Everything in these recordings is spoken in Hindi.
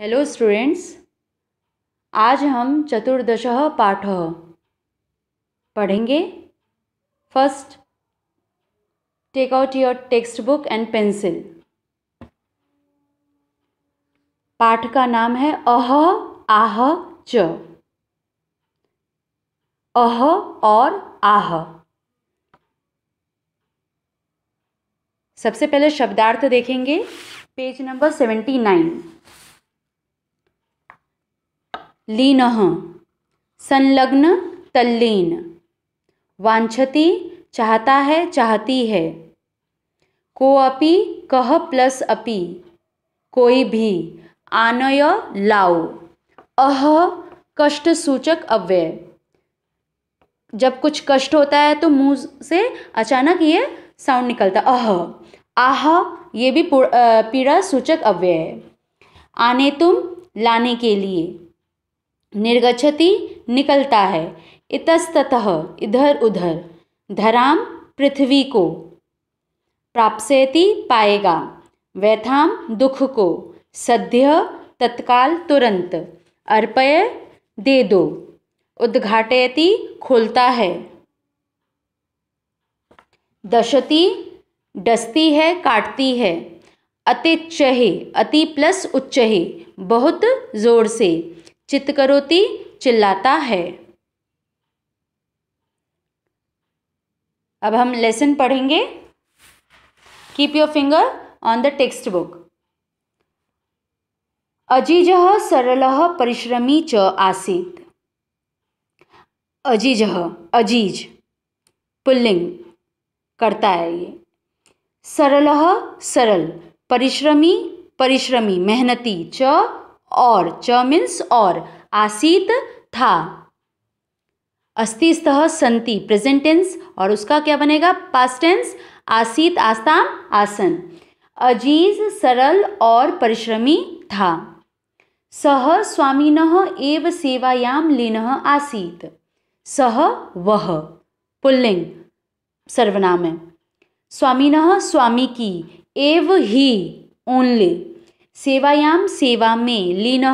हेलो स्टूडेंट्स आज हम चतुर्दश पाठ पढ़ेंगे first take out your text book and pencil पाठ का नाम है अह आह च अह और आह सबसे पहले शब्दार्थ देखेंगे पेज नंबर सेवेंटी नाइन लीन संलग्न तल्लीन वांछति चाहता है चाहती है को अपि कह प्लस अपि कोई भी आनय लाओ अह कष्ट सूचक अव्यय जब कुछ कष्ट होता है तो मुंह से अचानक ये साउंड निकलता अह आह ये भी पीड़ा सूचक अव्यय है आने तुम लाने के लिए निर्गछति निकलता है इतस्ततः इधर उधर धराम पृथ्वी को प्राप्सेति पाएगा वैथाम दुख को सद्य तत्काल तुरंत अर्पय दे दो उद्घाटयति खोलता है दशती डसती है काटती है अतिच्चहे अति प्लस उच्चहे बहुत जोर से चित्तकरोती चिल्लाता है अब हम लेसन पढ़ेंगे keep your finger on the text book Aziz सरल परिश्रमी च आसीत अजीज अजीज पुल्लिंग करता है ये सरल सरल परिश्रमी परिश्रमी मेहनती च और च मीन्स और आसीत था अस्तिस्त संति प्रेजेंटेंस और उसका क्या बनेगा पास्टेंस आसीत आस्ताम आसन अजीज सरल और परिश्रमी था सह स्वामीन एव सेवायाम लीन आसीत सह वह पुल्लिंग सर्वनाम है स्वामीन स्वामी की एव ही ओनली सेवायाम सेवा में लीन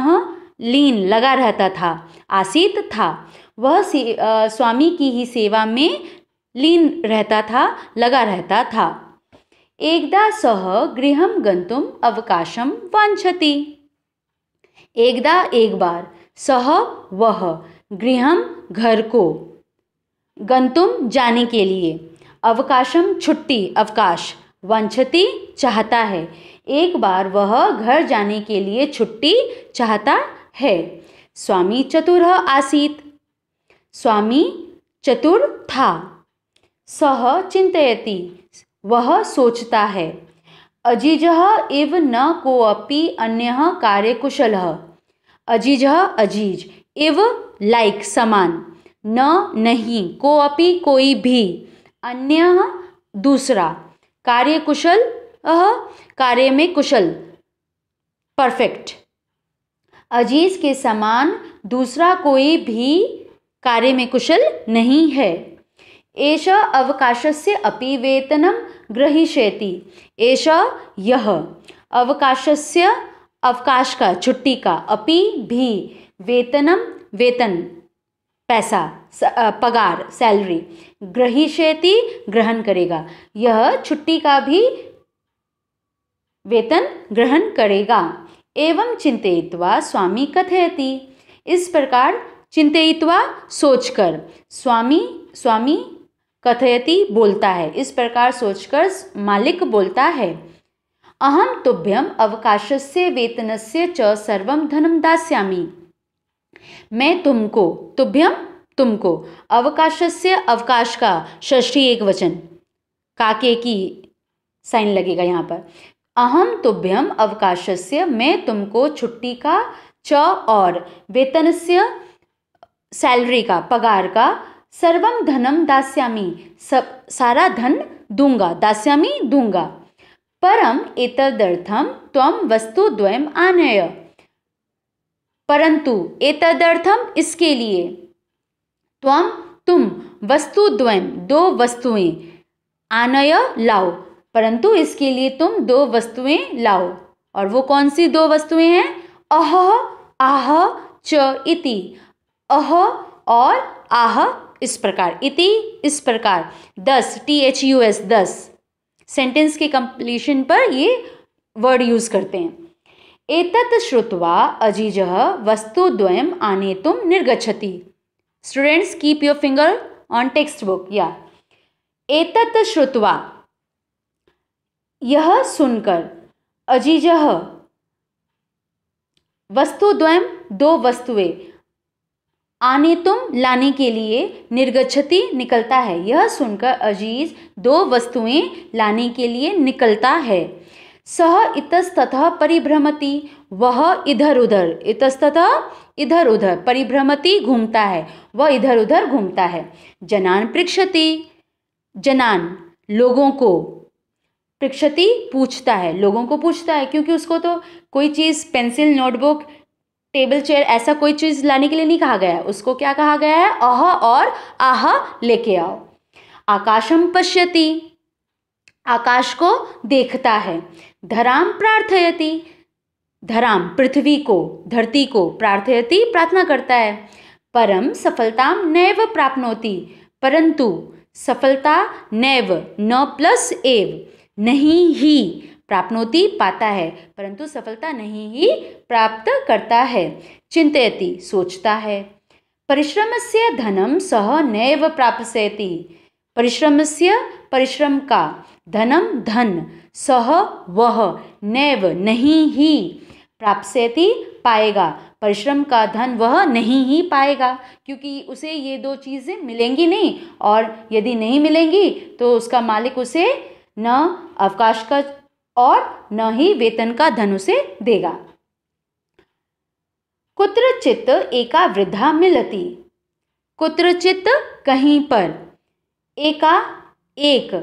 लीन लगा रहता था आसित था वह से, आ, स्वामी की ही सेवा में लीन रहता था लगा रहता था एकदा सह गृह गंतुम अवकाशम वांछति एकदा एक बार सह वह गृह घर को गंतुम जाने के लिए अवकाशम छुट्टी अवकाश वंछति चाहता है एक बार वह घर जाने के लिए छुट्टी चाहता है स्वामी चतुर आसीत स्वामी चतुर था सह चिंतयति वह सोचता है अजीज इव न कोऽपि अन्य कार्यकुशल अजीज अजीज इव लाइक समान न नहीं कोऽपि कोई भी अन्य दूसरा कार्यकुशल अह कार्य में कुशल परफेक्ट अजीज के समान दूसरा कोई भी कार्य में कुशल नहीं है एष से अपि वेतनम ग्रहीषेति एष यह अवकाश से अवकाश का छुट्टी का अपि भी वेतनम वेतन पैसा पगार सैलरी ग्रहीषेति ग्रहण करेगा यह छुट्टी का भी वेतन ग्रहण करेगा एवं चिंतित्वा स्वामी कथयति इस प्रकार चिंतित्वा सोचकर स्वामी स्वामी कथयति बोलता है इस प्रकार सोचकर मालिक बोलता है अहम तुभ्यम अवकाश से वेतन च चर्व धन दायामी मैं तुमको तुभ्यम तुमको अवकाश से अवकाश का षष्ठी एक वचन काके की साइन लगेगा यहाँ पर अहम तुभ्यम से मैं तुमको छुट्टी का च और वेतन से सैलरी का पगार का सर्वम धनम दास्यामी सब सारा धन दूंगा दास्यामी दूंगा परम एतदर्थम वस्तु द्वयम आनय परंतु एतदर्थम इसके लिए तम तुम द्वयम दो वस्तुएं आनय लाओ परंतु इसके लिए तुम दो वस्तुएं लाओ और वो कौन सी दो वस्तुएं हैं अह आह च इति अह और आह इस प्रकार इति इस प्रकार thus T H U S thus sentence के कंप्लीशन पर ये वर्ड यूज करते हैं एतत् श्रुत्वा अजीज आने तुम निर्गछति students keep your finger on text book या एतत् श्रुत्वा यह सुनकर अजीजह वस्तुद्वयम दो वस्तुएं आने तुम लाने के लिए निर्गछति निकलता है यह सुनकर अजीज दो वस्तुएं लाने के लिए निकलता है सह इतस्तः परिभ्रमति वह इधर उधर इतस्तः इधर उधर परिभ्रमति घूमता है वह इधर उधर घूमता है जनान पृक्षति जनान लोगों को प्रक्षति पूछता है लोगों को पूछता है क्योंकि उसको तो कोई चीज़ पेंसिल नोटबुक टेबल चेयर ऐसा कोई चीज़ लाने के लिए नहीं कहा गया है उसको क्या कहा गया है अह और आह लेके आओ आकाशम पश्यति आकाश को देखता है धराम प्रार्थयति धराम पृथ्वी को धरती को प्रार्थयति प्रार्थना करता है परम सफलता नैव प्राप्नोति परंतु सफलता नैव न प्लस एव नहीं ही प्राप्नोति पाता है परंतु सफलता नहीं ही प्राप्त करता है चिंतयती सोचता है परिश्रम से धनम सह नैव प्राप्यति परिश्रम से परिश्रम का धनम धन सह वह नैव नहीं ही प्राप्त पाएगा परिश्रम का धन वह नहीं ही पाएगा क्योंकि उसे ये दो चीज़ें मिलेंगी नहीं और यदि नहीं मिलेंगी तो उसका मालिक उसे न अवकाश का और न ही वेतन का धन उसे देगा कुत्रचित एका वृद्धा मिलती कुत्रचित कहीं पर एका एक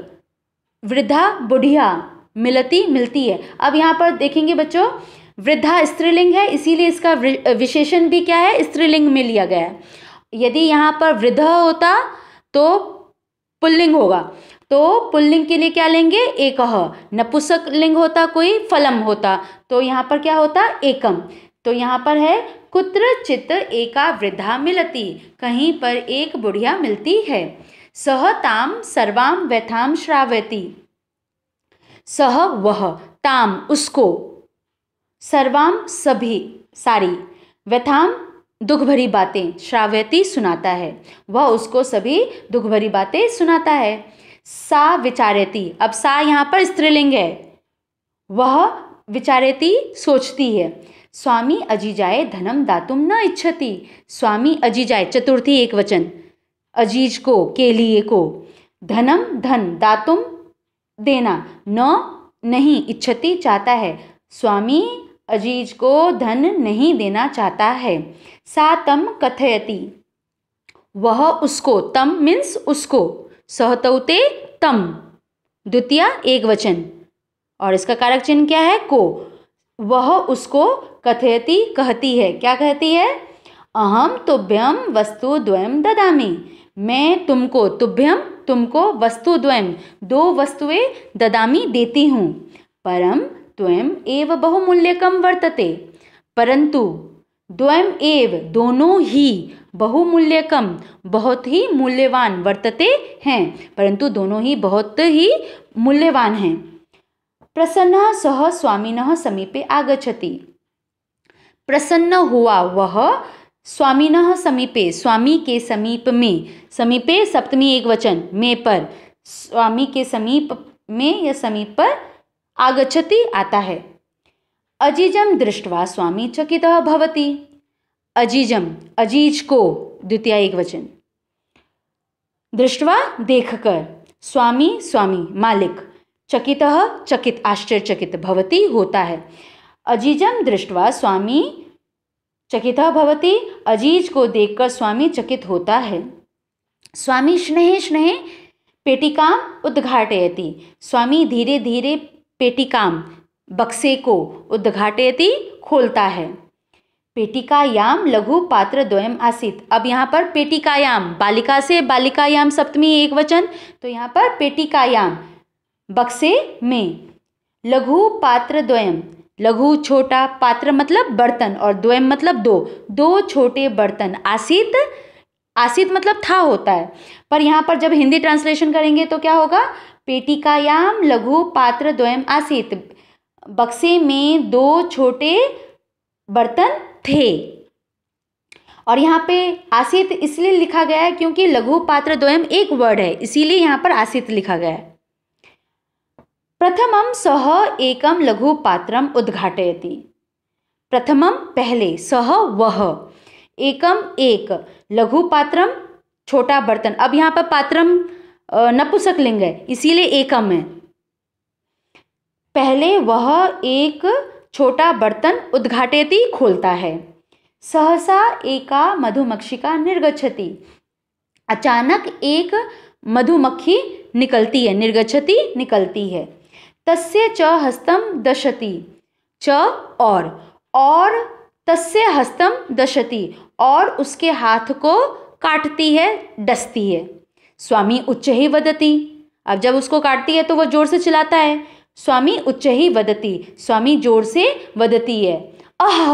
वृद्धा बुढ़िया मिलती मिलती है अब यहाँ पर देखेंगे बच्चों वृद्धा स्त्रीलिंग है इसीलिए इसका विशेषण भी क्या है स्त्रीलिंग में लिया गया है यदि यहाँ पर वृद्ध होता तो पुल्लिंग होगा तो पुल्लिंग के लिए क्या लेंगे एकह नपुसक लिंग होता कोई फलम होता तो यहाँ पर क्या होता एकम तो यहाँ पर है कुत्र चित्र एका वृद्धा मिलती कहीं पर एक बुढ़िया मिलती है सह ताम सर्वाम व्यथाम श्रावती सह वह ताम उसको सर्वाम सभी सारी व्यथाम दुख भरी बातें श्रावती सुनाता है वह उसको सभी दुख भरी बातें सुनाता है सा विचारती अब सा यहाँ पर स्त्रीलिंग है वह विचारती सोचती है स्वामी अजीजाए धनम दातुम न इच्छति स्वामी अजीजाए चतुर्थी एक वचन अजीज को के लिए को धनम धन दातुम देना न नहीं इच्छति चाहता है स्वामी अजीज को धन नहीं देना चाहता है सा तम कथयति वह उसको तम मीन्स उसको सहतौते तम द्वितीय एक वचन और इसका कारक चिन्ह क्या है को वह उसको कथयती कहती है क्या कहती है अहम तुभ्यम वस्तु द्वयम ददामी मैं तुमको तुभ्यम तुमको वस्तु द्वयम दो वस्तुएं ददामी देती हूँ परम त्वयम एव बहुमूल्यकम वर्तते परंतु द्वयम एव दोनों ही बहुमूल्यकम बहुत ही मूल्यवान वर्तते हैं परंतु दोनों ही बहुत ही मूल्यवान हैं प्रसन्न सह स्वामीन समीपे आगछति प्रसन्न हुआ वह स्वामीन समीपे स्वामी के समीप में समीपे सप्तमी एक वचन में पर स्वामी के समीप में या समीप पर आगछति आता है अजीज दृष्टवा स्वामी चकित भवती अजीजम अजीज को द्वितीय एक वचन दृष्टवा देखकर स्वामी स्वामी मालिक चकित चकित आश्चर्यचकित भवती होता है अजीजम दृष्टवा स्वामी चकित भवती अजीज को देखकर स्वामी चकित होता है स्वामी स्नेह स्नेह पेटिकाम उद्घाटयती स्वामी धीरे धीरे पेटिकाम बक्से को उद्घाटयति खोलता है पेटिकायाम लघु पात्र द्वयम आसित अब यहाँ पर पेटिकायाम बालिका से बालिकायाम सप्तमी एक वचन तो यहाँ पर पेटिकायाम बक्से में लघु पात्र द्वयम लघु छोटा पात्र मतलब बर्तन और द्वयम मतलब दो दो छोटे बर्तन आसित आसित मतलब था होता है पर यहाँ पर जब हिंदी ट्रांसलेशन करेंगे तो क्या होगा पेटिकायाम लघु पात्र द्वयम आसित बक्से में दो छोटे बर्तन थे और यहाँ पे आसित इसलिए लिखा गया है क्योंकि लघु पात्र द्वयम एक वर्ड है इसीलिए यहाँ पर आसित लिखा गया है प्रथमम सह एकम लघु पात्रम उद्घाटयति प्रथमम पहले सह वह एकम एक लघु पात्रम छोटा बर्तन अब यहाँ पर पात्रम नपुसक लिंग है इसीलिए एकम है पहले वह एक छोटा बर्तन उद्घाटयति खोलता है सहसा एका मधुमक्षिका निर्गछति अचानक एक मधुमक्खी निकलती है निर्गछति निकलती है तस्य च हस्तम दशति च और और तस्य हस्तम दशति और उसके हाथ को काटती है डसती है स्वामी उच्च ही वदती अब जब उसको काटती है तो वह जोर से चिल्लाता है स्वामी उच्च ही वदति स्वामी जोर से वदती है अह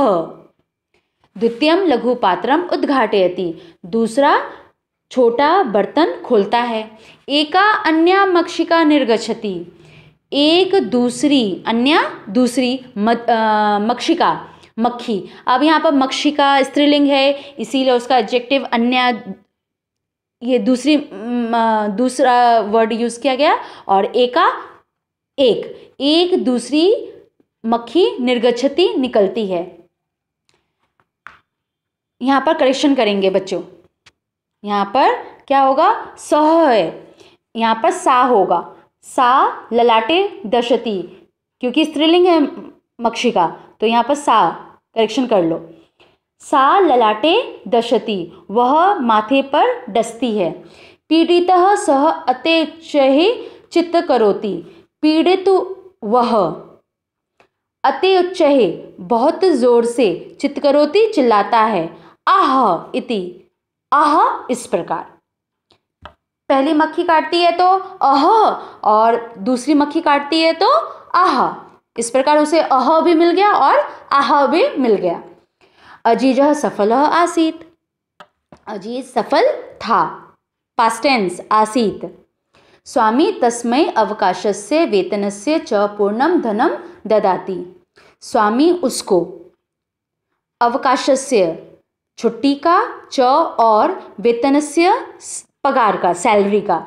लघु पात्र उद्घाटयति दूसरा छोटा बर्तन खोलता है एका अन्य मक्षिका निर्गछति एक दूसरी अन्य दूसरी मत, आ, मक्षिका मक्खी अब यहाँ पर मक्षिका स्त्रीलिंग है इसीलिए उसका एडजेक्टिव अन्य ये दूसरी दूसरा वर्ड यूज़ किया गया और एका एक एक दूसरी मक्खी निर्गछती निकलती है यहाँ पर करेक्शन करेंगे बच्चों यहाँ पर क्या होगा सह है यहाँ पर सा होगा सा ललाटे दशती क्योंकि स्त्रीलिंग है मक्षी का तो यहाँ पर सा करेक्शन कर लो सा ललाटे दशती वह माथे पर डसती है पीड़ित सह अते चित्त करोती पीड़ित वह अति उच्च बहुत जोर से चित्करोती चिल्लाता है आह इति आह इस प्रकार पहली मक्खी काटती है तो अह और दूसरी मक्खी काटती है तो आह इस प्रकार उसे अह भी मिल गया और आह भी मिल गया अजीज सफल आसीत अजीज सफल था पास्टेंस आसीत स्वामी से अवकाशस्य वेतनस्य च पूर्णम धनम ददाति स्वामी उसको अवकाशस्य छुट्टी का च और वेतनस्य पगार का सैलरी का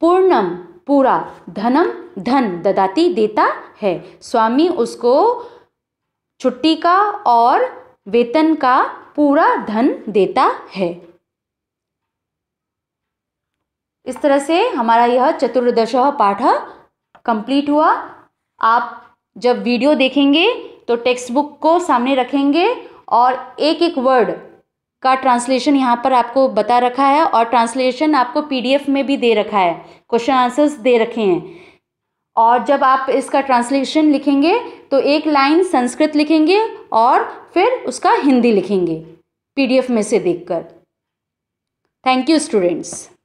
पूर्णम पूरा धनम धन ददाती देता है स्वामी उसको छुट्टी का और वेतन का पूरा धन देता है इस तरह से हमारा यह चतुर्दश पाठ कंप्लीट हुआ आप जब वीडियो देखेंगे तो टेक्स्ट बुक को सामने रखेंगे और एक एक वर्ड का ट्रांसलेशन यहाँ पर आपको बता रखा है और ट्रांसलेशन आपको पीडीएफ में भी दे रखा है क्वेश्चन आंसर्स दे रखे हैं और जब आप इसका ट्रांसलेशन लिखेंगे तो एक लाइन संस्कृत लिखेंगे और फिर उसका हिंदी लिखेंगे पीडीएफ में से देखकर थैंक यू स्टूडेंट्स